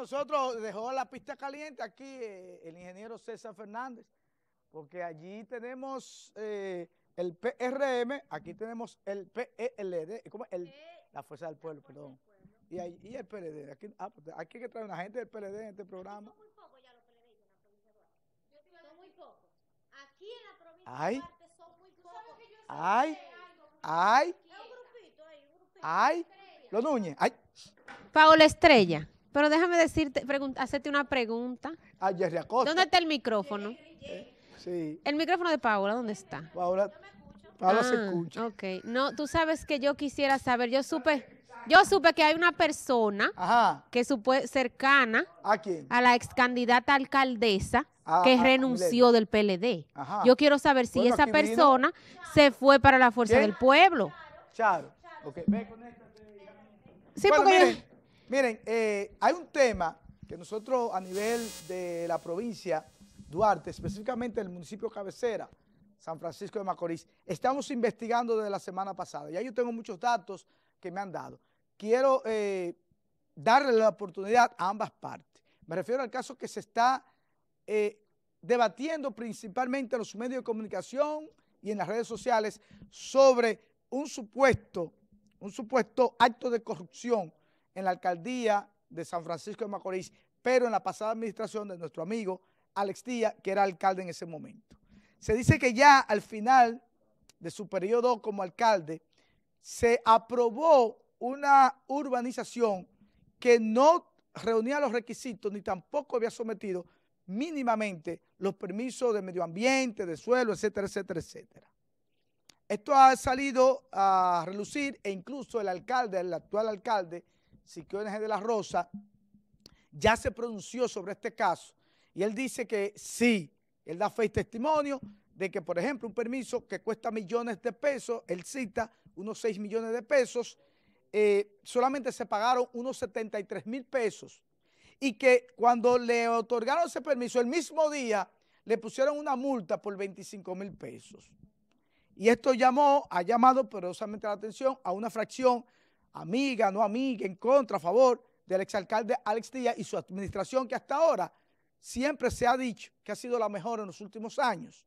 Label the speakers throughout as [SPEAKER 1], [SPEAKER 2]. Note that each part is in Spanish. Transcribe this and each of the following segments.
[SPEAKER 1] nosotros, dejó la pista caliente aquí eh, el ingeniero César Fernández, porque allí tenemos eh, el PRM, aquí tenemos el PLD, e El, e la Fuerza del Pueblo, perdón. Y, y el PLD, aquí, ah, pues, hay que traer una gente del PLD en este programa. Son muy pocos ya los PLD en la provincia de Son muy poco. Aquí en la provincia Ay. de Duarte son muy pocos. Ay, ay, ay, los Núñez, ay. Paola Estrella. Pero déjame decirte, hacerte una pregunta. Ah, a ¿Dónde está el micrófono? Eh, eh, el micrófono de Paola, ¿dónde está? Paola. se ah, escucha. No, tú sabes que yo quisiera saber, yo supe, yo supe que hay una persona que supe cercana ¿A, la ex candidata alcaldesa ah, que renunció del PLD. Yo quiero saber si esa persona se fue para la fuerza del pueblo. Charo. Okay. Sí, porque Miren, eh, hay un tema que nosotros a nivel de la provincia Duarte, específicamente el municipio cabecera, San Francisco de Macorís, estamos investigando desde la semana pasada. Ya yo tengo muchos datos que me han dado. Quiero eh, darle la oportunidad a ambas partes. Me refiero al caso que se está eh, debatiendo principalmente en los medios de comunicación y en las redes sociales sobre un supuesto, un supuesto acto de corrupción en la alcaldía de San Francisco de Macorís, pero en la pasada administración de nuestro amigo Alex Díaz, que era alcalde en ese momento. Se dice que ya al final de su periodo como alcalde, se aprobó una urbanización que no reunía los requisitos ni tampoco había sometido mínimamente los permisos de medio ambiente, de suelo, etcétera, etcétera, etcétera. Esto ha salido a relucir e incluso el alcalde, el actual alcalde, Siquio NG de la Rosa, ya se pronunció sobre este caso y él dice que sí, él da fe y testimonio de que, por ejemplo, un permiso que cuesta millones de pesos, él cita unos 6 millones de pesos, eh, solamente se pagaron unos 73 mil pesos y que cuando le otorgaron ese permiso, el mismo día le pusieron una multa por 25 mil pesos. Y esto llamó, ha llamado poderosamente la atención a una fracción amiga, no amiga, en contra, a favor del exalcalde Alex Díaz y su administración que hasta ahora siempre se ha dicho que ha sido la mejor en los últimos años.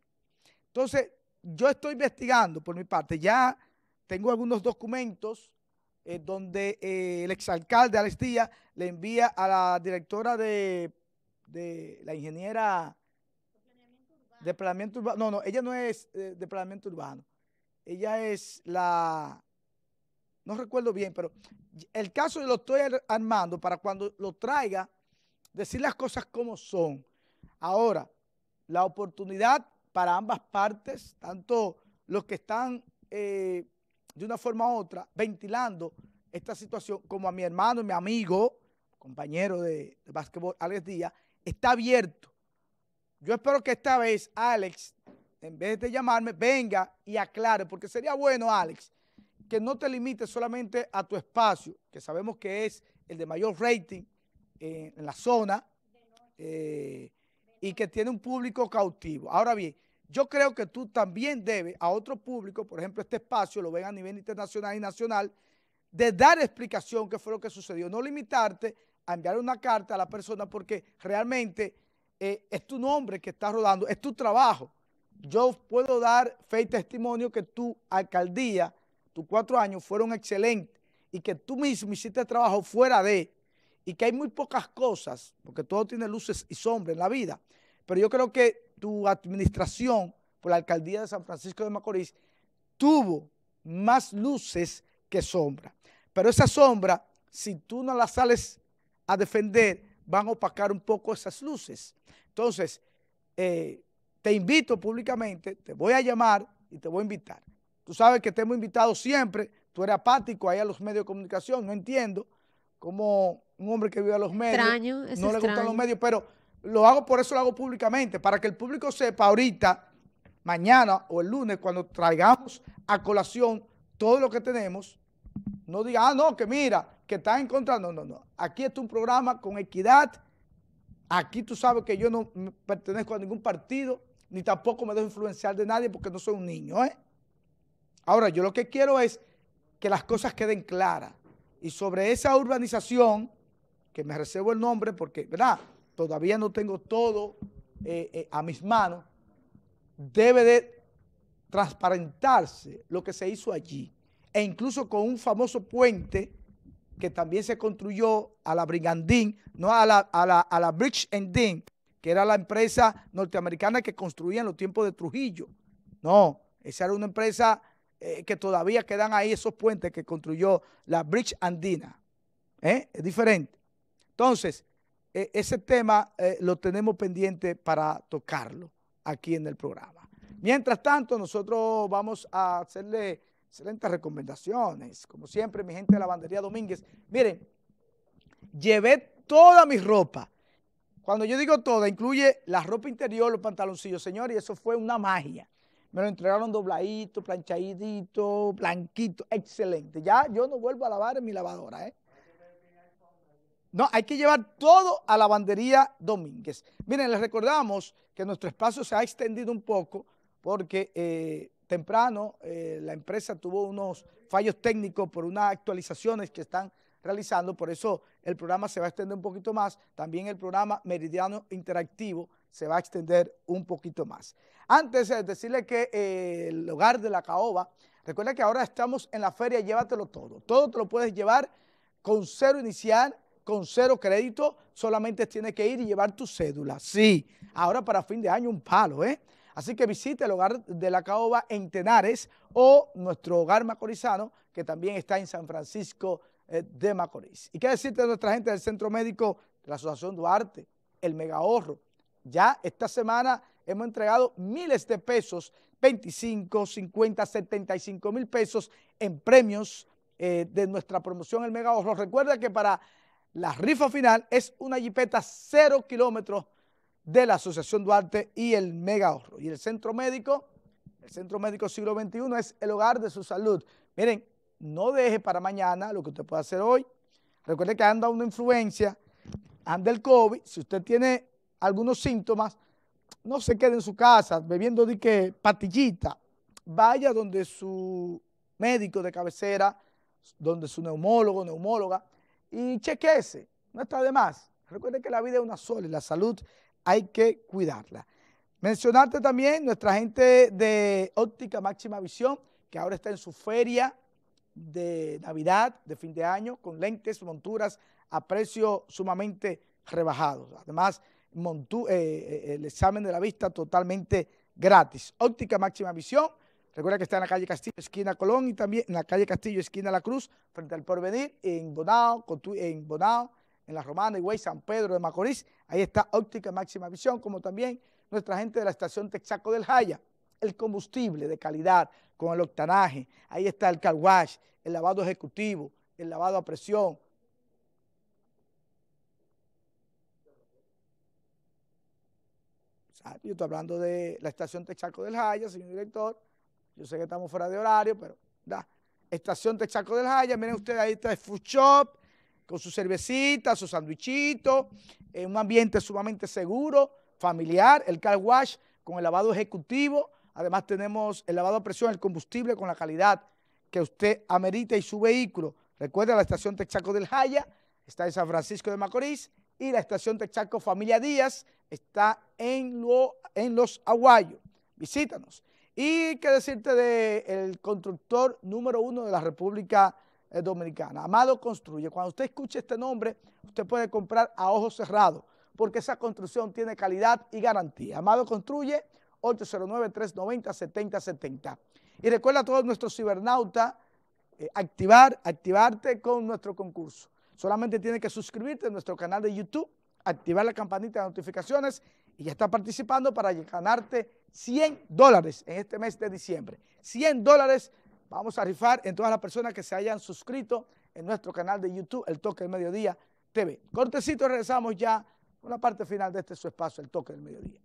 [SPEAKER 1] Entonces, yo estoy investigando por mi parte, ya tengo algunos documentos eh, donde eh, el exalcalde Alex Díaz le envía a la directora de, de la ingeniera de planeamiento urbano. No, no, ella no es eh, de planeamiento urbano. Ella es la no recuerdo bien, pero el caso lo estoy armando para cuando lo traiga, decir las cosas como son. Ahora, la oportunidad para ambas partes, tanto los que están eh, de una forma u otra ventilando esta situación, como a mi hermano y mi amigo, compañero de, de básquetbol, Alex Díaz, está abierto. Yo espero que esta vez Alex, en vez de llamarme, venga y aclare, porque sería bueno, Alex, que no te limites solamente a tu espacio, que sabemos que es el de mayor rating eh, en la zona eh, y que tiene un público cautivo. Ahora bien, yo creo que tú también debes a otro público, por ejemplo, este espacio lo ven a nivel internacional y nacional, de dar explicación qué fue lo que sucedió. No limitarte a enviar una carta a la persona porque realmente eh, es tu nombre que está rodando, es tu trabajo. Yo puedo dar fe y testimonio que tu alcaldía tus cuatro años fueron excelentes y que tú mismo hiciste trabajo fuera de, y que hay muy pocas cosas, porque todo tiene luces y sombras en la vida, pero yo creo que tu administración por la alcaldía de San Francisco de Macorís tuvo más luces que sombra. Pero esa sombra, si tú no la sales a defender, van a opacar un poco esas luces. Entonces, eh, te invito públicamente, te voy a llamar y te voy a invitar Tú sabes que te hemos invitado siempre, tú eres apático ahí a los medios de comunicación, no entiendo cómo un hombre que vive a los medios no le gustan los medios, pero lo hago por eso lo hago públicamente, para que el público sepa ahorita, mañana o el lunes, cuando traigamos a colación todo lo que tenemos, no diga, ah, no, que mira, que está en contra. No, no, no. Aquí está un programa con equidad. Aquí tú sabes que yo no pertenezco a ningún partido, ni tampoco me dejo influenciar de nadie porque no soy un niño, ¿eh? Ahora, yo lo que quiero es que las cosas queden claras. Y sobre esa urbanización, que me reservo el nombre porque, ¿verdad? Todavía no tengo todo eh, eh, a mis manos, debe de transparentarse lo que se hizo allí. E incluso con un famoso puente que también se construyó a la Brigandín, no a la, a la, Bridge and que era la empresa norteamericana que construía en los tiempos de Trujillo. No, esa era una empresa eh, que todavía quedan ahí esos puentes que construyó la Bridge Andina. ¿eh? Es diferente. Entonces, e, ese tema eh, lo tenemos pendiente para tocarlo aquí en el programa. Mientras tanto, nosotros vamos a hacerle excelentes recomendaciones. Como siempre, mi gente de la bandería Domínguez. Miren, llevé toda mi ropa. Cuando yo digo toda, incluye la ropa interior, los pantaloncillos, y eso fue una magia. Me lo entregaron dobladito, planchadito, blanquito, excelente. Ya yo no vuelvo a lavar en mi lavadora, ¿eh? No, hay que llevar todo a la bandería Domínguez. Miren, les recordamos que nuestro espacio se ha extendido un poco porque eh, temprano eh, la empresa tuvo unos fallos técnicos por unas actualizaciones que están realizando, por eso el programa se va a extender un poquito más. También el programa Meridiano Interactivo se va a extender un poquito más. Antes, de eh, decirle que eh, el hogar de la caoba, recuerda que ahora estamos en la feria Llévatelo Todo. Todo te lo puedes llevar con cero inicial, con cero crédito, solamente tienes que ir y llevar tu cédula. Sí, ahora para fin de año un palo, ¿eh? Así que visite el hogar de la caoba en Tenares o nuestro hogar macorizano, que también está en San Francisco eh, de Macorís. ¿Y qué decirte de nuestra gente del Centro Médico de la Asociación Duarte, el Mega Ahorro, ya esta semana hemos entregado miles de pesos, 25, 50, 75 mil pesos en premios eh, de nuestra promoción El Mega Ahorro. Recuerda que para la rifa final es una jipeta 0 kilómetros de la Asociación Duarte y el Mega Ahorro. Y el Centro Médico, el Centro Médico Siglo XXI es el hogar de su salud. Miren, no deje para mañana lo que usted puede hacer hoy. Recuerde que anda una influencia, anda el COVID. Si usted tiene algunos síntomas, no se quede en su casa bebiendo dique que patillita, vaya donde su médico de cabecera, donde su neumólogo, neumóloga, y chequese, no está de más. Recuerde que la vida es una sola y la salud hay que cuidarla. Mencionarte también nuestra gente de Óptica Máxima Visión, que ahora está en su feria de Navidad, de fin de año, con lentes, monturas a precio sumamente rebajados. Además, Montú, eh, eh, el examen de la vista totalmente gratis. Óptica máxima visión. Recuerda que está en la calle Castillo, esquina Colón, y también en la calle Castillo, esquina La Cruz, frente al Porvenir, en Bonao, en Bonao, en La Romana, Higüey, San Pedro de Macorís. Ahí está Óptica Máxima Visión, como también nuestra gente de la estación Texaco del Jaya. El combustible de calidad con el octanaje. Ahí está el carwash, el lavado ejecutivo, el lavado a presión, Yo estoy hablando de la estación Texaco del Jaya, señor director. Yo sé que estamos fuera de horario, pero da. Estación Texaco del Jaya, miren ustedes, ahí está el food shop, con su cervecita, su sandwichito, en eh, un ambiente sumamente seguro, familiar, el car wash con el lavado ejecutivo, además tenemos el lavado a presión, el combustible con la calidad que usted amerita y su vehículo. Recuerda la estación Texaco del Jaya, está en San Francisco de Macorís, y la estación Chaco Familia Díaz está en, en Los Aguayos. Visítanos. Y qué decirte del constructor número uno de la República eh, Dominicana, Amado Construye. Cuando usted escuche este nombre, usted puede comprar a ojos cerrados, porque esa construcción tiene calidad y garantía. Amado Construye, 809-390-7070. Y recuerda a todos nuestros cibernautas eh, activar, activarte con nuestro concurso. Solamente tienes que suscribirte a nuestro canal de YouTube, activar la campanita de notificaciones y ya está participando para ganarte 100 dólares en este mes de diciembre. 100 dólares vamos a rifar en todas las personas que se hayan suscrito en nuestro canal de YouTube, El Toque del Mediodía TV. Cortecito, regresamos ya con la parte final de este su espacio, El Toque del Mediodía.